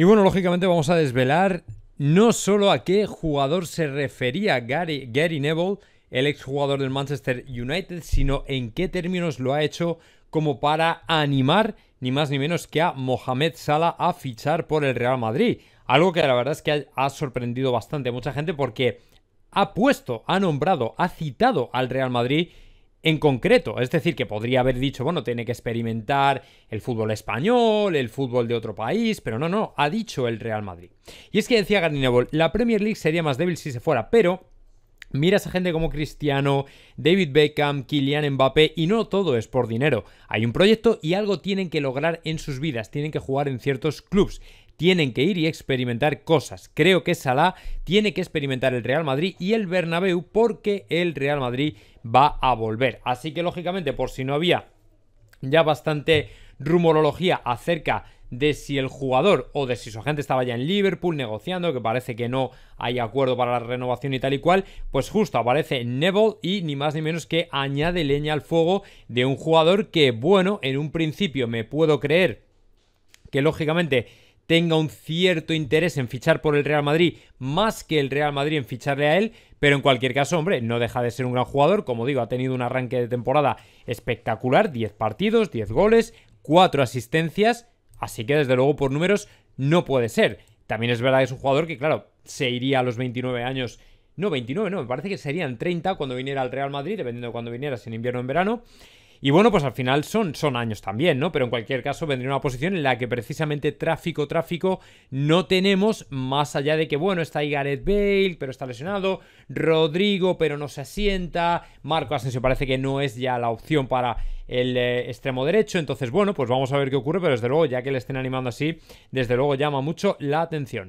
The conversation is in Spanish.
Y bueno, lógicamente vamos a desvelar no solo a qué jugador se refería Gary, Gary Neville, el exjugador del Manchester United, sino en qué términos lo ha hecho como para animar ni más ni menos que a Mohamed Salah a fichar por el Real Madrid. Algo que la verdad es que ha, sorprendido bastante a mucha gente porque ha puesto, ha nombrado, ha citado al Real Madrid en concreto. Es decir, que podría haber dicho, bueno, tiene que experimentar el fútbol español, el fútbol de otro país, pero no, no, ha dicho el Real Madrid. Y es que decía Gardinebol, la Premier League sería más débil si se fuera, pero Mira a esa gente como Cristiano, David Beckham, Kylian Mbappé y no todo es por dinero. Hay un proyecto y algo tienen que lograr en sus vidas, tienen que jugar en ciertos clubes, tienen que ir y experimentar cosas. Creo que Salah tiene que experimentar el Real Madrid y el Bernabéu porque el Real Madrid va a volver. Así que lógicamente, por si no había ya bastante rumorología acerca de si el jugador o de si su agente estaba ya en Liverpool negociando, que parece que no hay acuerdo para la renovación y tal y cual, pues justo aparece Neville y ni más ni menos que añade leña al fuego de un jugador que, bueno, en un principio me puedo creer que lógicamente tenga un cierto interés en fichar por el Real Madrid más que el Real Madrid en ficharle a él, pero en cualquier caso, hombre, no deja de ser un gran jugador, como digo, ha tenido un arranque de temporada espectacular, 10 partidos, 10 goles, 4 asistencias, así que desde luego por números no puede ser. También es verdad que es un jugador que, claro, se iría a los 29 años no, 29 no, me parece que serían 30 cuando viniera al Real Madrid, dependiendo de cuando vinieras en invierno o en verano. Y bueno, pues al final son, son años también, ¿no? Pero en cualquier caso vendría una posición en la que precisamente tráfico, tráfico no tenemos más allá de que, bueno, está ahí Gareth Bale, pero está lesionado, Rodrigo, pero no se asienta, Marco Asensio parece que no es ya la opción para el eh, extremo derecho, entonces bueno, pues vamos a ver qué ocurre, pero desde luego, ya que le estén animando así, desde luego llama mucho la atención.